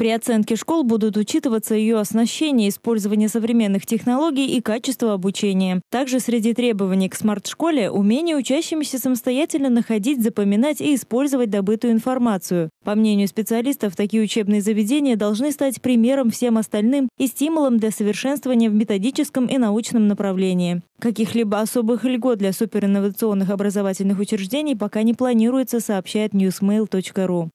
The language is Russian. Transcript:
При оценке школ будут учитываться ее оснащение, использование современных технологий и качество обучения. Также среди требований к смарт-школе – умение учащимся самостоятельно находить, запоминать и использовать добытую информацию. По мнению специалистов, такие учебные заведения должны стать примером всем остальным и стимулом для совершенствования в методическом и научном направлении. Каких-либо особых льгот для суперинновационных образовательных учреждений пока не планируется, сообщает newsmail.ru.